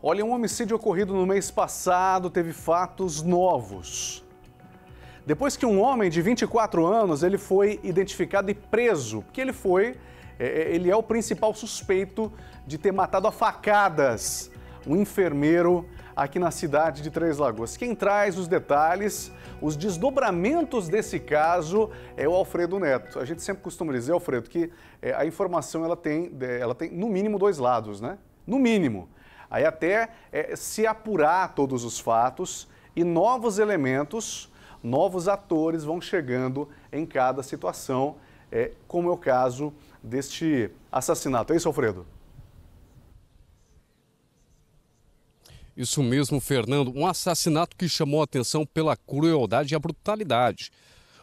Olha, um homicídio ocorrido no mês passado teve fatos novos. Depois que um homem de 24 anos ele foi identificado e preso, porque ele foi, é, é, ele é o principal suspeito de ter matado a facadas um enfermeiro aqui na cidade de Três Lagoas. Quem traz os detalhes, os desdobramentos desse caso é o Alfredo Neto. A gente sempre costuma dizer, Alfredo, que é, a informação ela tem, ela tem no mínimo dois lados, né? No mínimo. Aí até é, se apurar todos os fatos e novos elementos, novos atores vão chegando em cada situação, é, como é o caso deste assassinato. É isso, Alfredo? Isso mesmo, Fernando. Um assassinato que chamou a atenção pela crueldade e a brutalidade.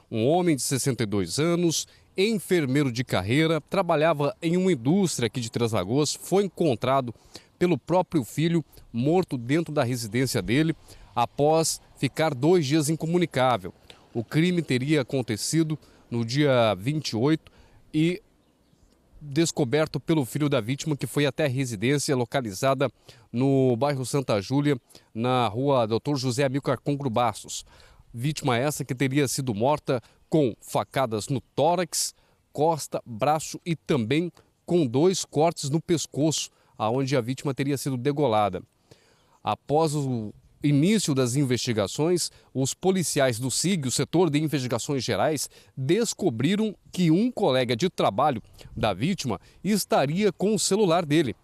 Um homem de 62 anos, enfermeiro de carreira, trabalhava em uma indústria aqui de Três Lagoas, foi encontrado pelo próprio filho, morto dentro da residência dele, após ficar dois dias incomunicável. O crime teria acontecido no dia 28 e descoberto pelo filho da vítima, que foi até a residência localizada no bairro Santa Júlia, na rua Dr. José Amilcar Congro Bastos. Vítima essa que teria sido morta com facadas no tórax, costa, braço e também com dois cortes no pescoço, aonde a vítima teria sido degolada. Após o início das investigações, os policiais do SIG, o setor de investigações gerais, descobriram que um colega de trabalho da vítima estaria com o celular dele.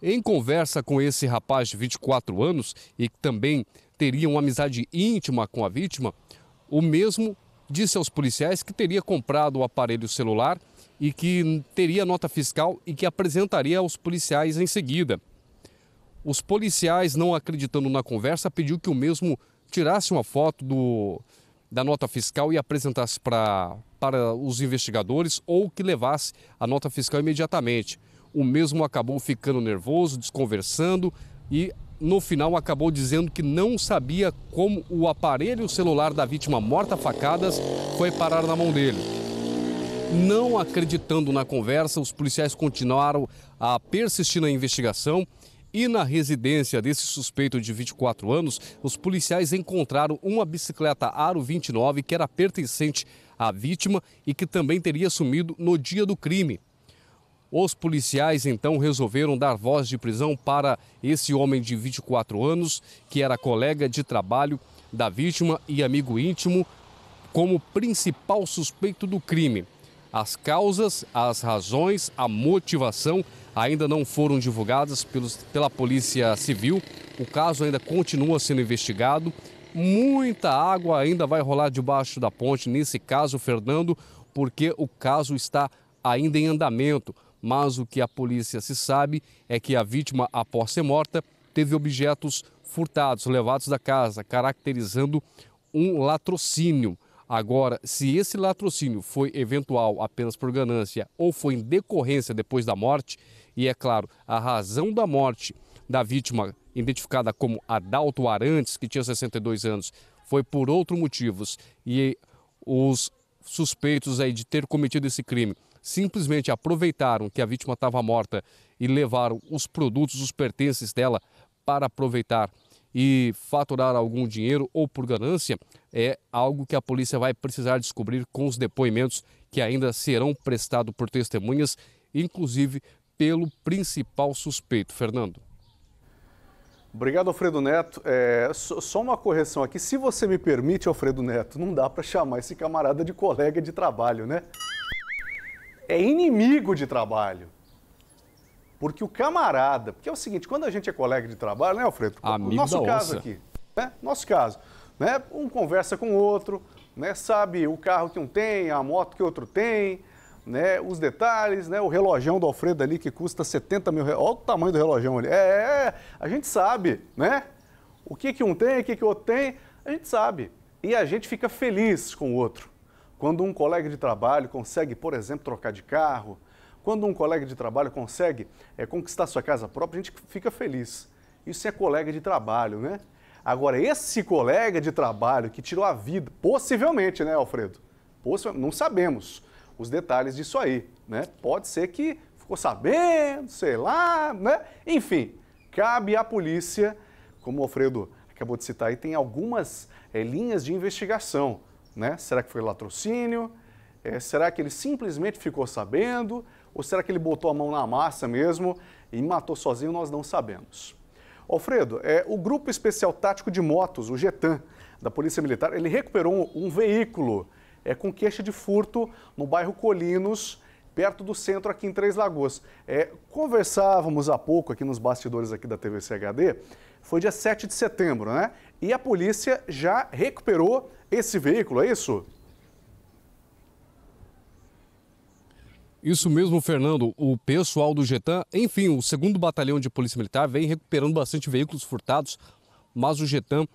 Em conversa com esse rapaz de 24 anos e que também teria uma amizade íntima com a vítima, o mesmo disse aos policiais que teria comprado o aparelho celular e que teria nota fiscal e que apresentaria aos policiais em seguida. Os policiais, não acreditando na conversa, pediu que o mesmo tirasse uma foto do, da nota fiscal e apresentasse pra, para os investigadores ou que levasse a nota fiscal imediatamente. O mesmo acabou ficando nervoso, desconversando e no final acabou dizendo que não sabia como o aparelho celular da vítima morta a facadas foi parar na mão dele. Não acreditando na conversa, os policiais continuaram a persistir na investigação e na residência desse suspeito de 24 anos, os policiais encontraram uma bicicleta Aro 29 que era pertencente à vítima e que também teria sumido no dia do crime. Os policiais então resolveram dar voz de prisão para esse homem de 24 anos, que era colega de trabalho da vítima e amigo íntimo, como principal suspeito do crime. As causas, as razões, a motivação ainda não foram divulgadas pelos, pela Polícia Civil. O caso ainda continua sendo investigado. Muita água ainda vai rolar debaixo da ponte nesse caso, Fernando, porque o caso está ainda em andamento. Mas o que a polícia se sabe é que a vítima, após ser morta, teve objetos furtados, levados da casa, caracterizando um latrocínio. Agora, se esse latrocínio foi eventual apenas por ganância ou foi em decorrência depois da morte, e é claro, a razão da morte da vítima, identificada como Adalto Arantes, que tinha 62 anos, foi por outros motivos e os suspeitos aí de ter cometido esse crime simplesmente aproveitaram que a vítima estava morta e levaram os produtos, os pertences dela para aproveitar e faturar algum dinheiro ou por ganância é algo que a polícia vai precisar descobrir com os depoimentos que ainda serão prestados por testemunhas, inclusive pelo principal suspeito, Fernando. Obrigado, Alfredo Neto. É, só uma correção aqui. Se você me permite, Alfredo Neto, não dá para chamar esse camarada de colega de trabalho, né? É inimigo de trabalho. Porque o camarada, porque é o seguinte, quando a gente é colega de trabalho, né, Alfredo? Amigo nosso caso onça. aqui, né? Nosso caso, né? Um conversa com o outro, né? Sabe o carro que um tem, a moto que outro tem, né? Os detalhes, né? O relojão do Alfredo ali que custa 70 mil reais. Olha o tamanho do relojão ali. É, é, é, a gente sabe, né? O que que um tem, o que que o outro tem, a gente sabe. E a gente fica feliz com o outro. Quando um colega de trabalho consegue, por exemplo, trocar de carro, quando um colega de trabalho consegue é, conquistar sua casa própria, a gente fica feliz. Isso é colega de trabalho, né? Agora, esse colega de trabalho que tirou a vida, possivelmente, né, Alfredo? Possivelmente, não sabemos os detalhes disso aí, né? Pode ser que ficou sabendo, sei lá, né? Enfim, cabe à polícia, como o Alfredo acabou de citar aí, tem algumas é, linhas de investigação, né? Será que foi latrocínio? É, será que ele simplesmente ficou sabendo? Ou será que ele botou a mão na massa mesmo e matou sozinho? Nós não sabemos. Alfredo, é, o Grupo Especial Tático de Motos, o GETAM, da Polícia Militar, ele recuperou um, um veículo é, com queixa de furto no bairro Colinos, perto do centro aqui em Três Lagoas. É, conversávamos há pouco aqui nos bastidores aqui da TV CHD, foi dia 7 de setembro, né? E a polícia já recuperou esse veículo, é isso? Isso mesmo, Fernando. O pessoal do Getan, enfim, o segundo batalhão de polícia militar vem recuperando bastante veículos furtados, mas o Getan,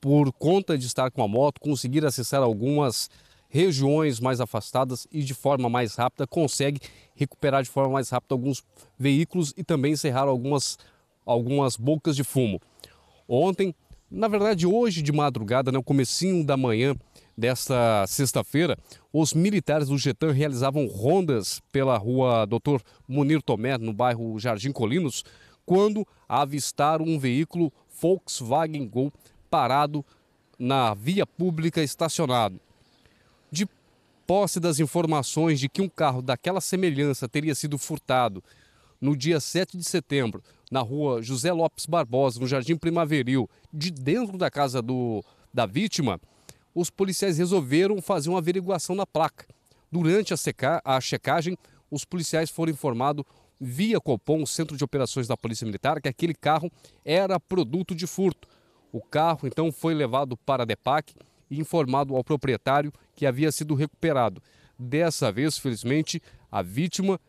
por conta de estar com a moto, conseguir acessar algumas regiões mais afastadas e de forma mais rápida, consegue recuperar de forma mais rápida alguns veículos e também encerrar algumas, algumas bocas de fumo. Ontem, na verdade, hoje de madrugada, né, comecinho da manhã desta sexta-feira, os militares do Getan realizavam rondas pela rua Dr. Munir Tomé, no bairro Jardim Colinos, quando avistaram um veículo Volkswagen Gol parado na via pública estacionado. De posse das informações de que um carro daquela semelhança teria sido furtado no dia 7 de setembro na rua José Lopes Barbosa, no Jardim Primaveril, de dentro da casa do, da vítima, os policiais resolveram fazer uma averiguação na placa. Durante a, seca, a checagem, os policiais foram informados via Copom, o Centro de Operações da Polícia Militar, que aquele carro era produto de furto. O carro então foi levado para a DEPAC e informado ao proprietário que havia sido recuperado. Dessa vez, felizmente, a vítima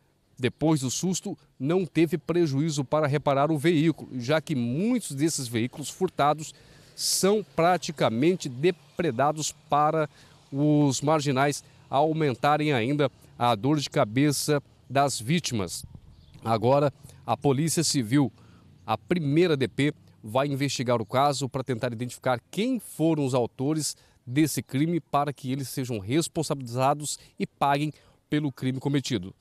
depois do susto, não teve prejuízo para reparar o veículo, já que muitos desses veículos furtados são praticamente depredados para os marginais aumentarem ainda a dor de cabeça das vítimas. Agora, a Polícia Civil, a primeira DP, vai investigar o caso para tentar identificar quem foram os autores desse crime para que eles sejam responsabilizados e paguem pelo crime cometido.